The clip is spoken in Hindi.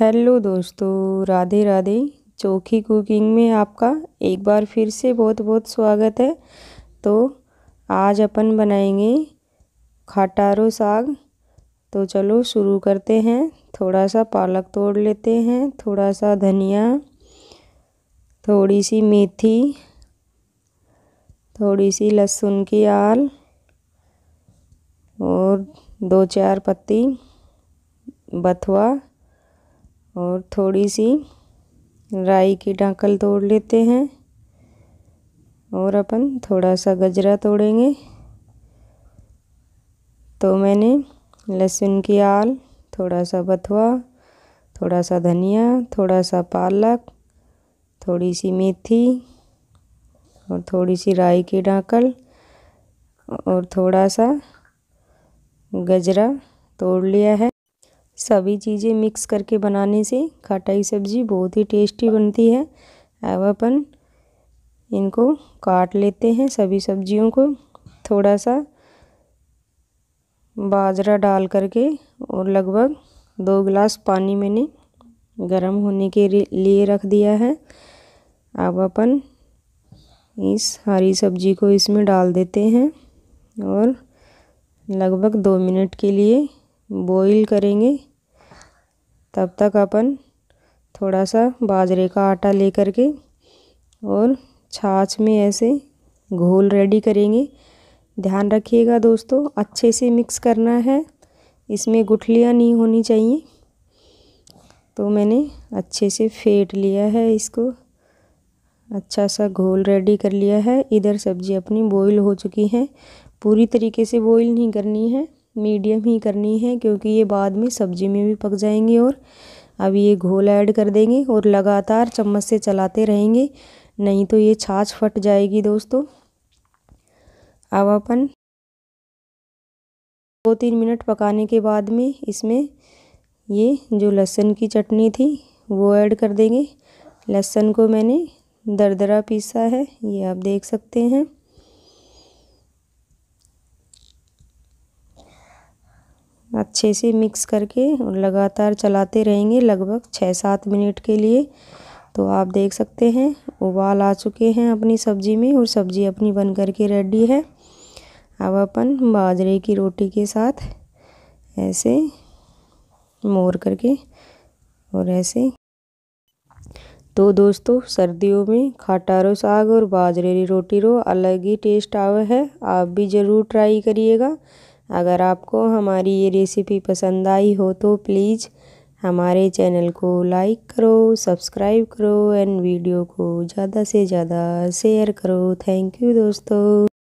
हेलो दोस्तों राधे राधे चोखी कुकिंग में आपका एक बार फिर से बहुत बहुत स्वागत है तो आज अपन बनाएंगे खटारो साग तो चलो शुरू करते हैं थोड़ा सा पालक तोड़ लेते हैं थोड़ा सा धनिया थोड़ी सी मेथी थोड़ी सी लहसुन की आल और दो चार पत्ती बथुआ और थोड़ी सी राई की डांकल तोड़ लेते हैं और अपन थोड़ा सा गजरा तोड़ेंगे तो मैंने लहसुन की आल थोड़ा सा बथुआ थोड़ा सा धनिया थोड़ा सा पालक थोड़ी सी मेथी और थोड़ी सी राई की डांकल और थोड़ा सा गजरा तोड़ लिया है सभी चीज़ें मिक्स करके बनाने से खटाई सब्ज़ी बहुत ही टेस्टी बनती है अब अपन इनको काट लेते हैं सभी सब्जियों को थोड़ा सा बाजरा डाल करके और लगभग दो गिलास पानी मैंने गर्म होने के लिए रख दिया है अब अपन इस हरी सब्जी को इसमें डाल देते हैं और लगभग दो मिनट के लिए बॉईल करेंगे तब तक अपन थोड़ा सा बाजरे का आटा लेकर के और छाछ में ऐसे घोल रेडी करेंगे ध्यान रखिएगा दोस्तों अच्छे से मिक्स करना है इसमें गुठलियाँ नहीं होनी चाहिए तो मैंने अच्छे से फेंट लिया है इसको अच्छा सा घोल रेडी कर लिया है इधर सब्ज़ी अपनी बॉईल हो चुकी है पूरी तरीके से बॉईल नहीं करनी है मीडियम ही करनी है क्योंकि ये बाद में सब्ज़ी में भी पक जाएंगे और अब ये घोल ऐड कर देंगे और लगातार चम्मच से चलाते रहेंगे नहीं तो ये छाछ फट जाएगी दोस्तों अब अपन दो तीन मिनट पकाने के बाद में इसमें ये जो लहसुन की चटनी थी वो ऐड कर देंगे लहसुन को मैंने दरदरा पीसा है ये आप देख सकते हैं अच्छे से मिक्स करके और लगातार चलाते रहेंगे लगभग छः सात मिनट के लिए तो आप देख सकते हैं उबाल आ चुके हैं अपनी सब्जी में और सब्जी अपनी बन करके रेडी है अब अपन बाजरे की रोटी के साथ ऐसे मोर करके और ऐसे तो दोस्तों सर्दियों में खाटा रो साग और बाजरे की रोटी रो अलग ही टेस्ट आवे है आप भी ज़रूर ट्राई करिएगा अगर आपको हमारी ये रेसिपी पसंद आई हो तो प्लीज़ हमारे चैनल को लाइक करो सब्सक्राइब करो एंड वीडियो को ज़्यादा से ज़्यादा शेयर करो थैंक यू दोस्तों